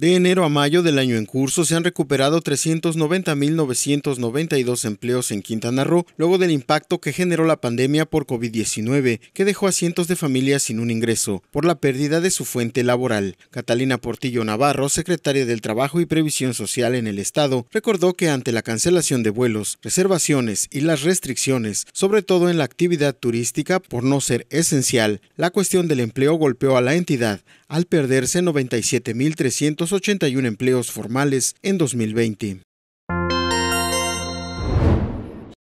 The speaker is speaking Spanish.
De enero a mayo del año en curso se han recuperado 390.992 empleos en Quintana Roo, luego del impacto que generó la pandemia por COVID-19, que dejó a cientos de familias sin un ingreso por la pérdida de su fuente laboral. Catalina Portillo Navarro, secretaria del Trabajo y Previsión Social en el Estado, recordó que ante la cancelación de vuelos, reservaciones y las restricciones, sobre todo en la actividad turística por no ser esencial, la cuestión del empleo golpeó a la entidad al perderse 97.300 81 empleos formales en 2020.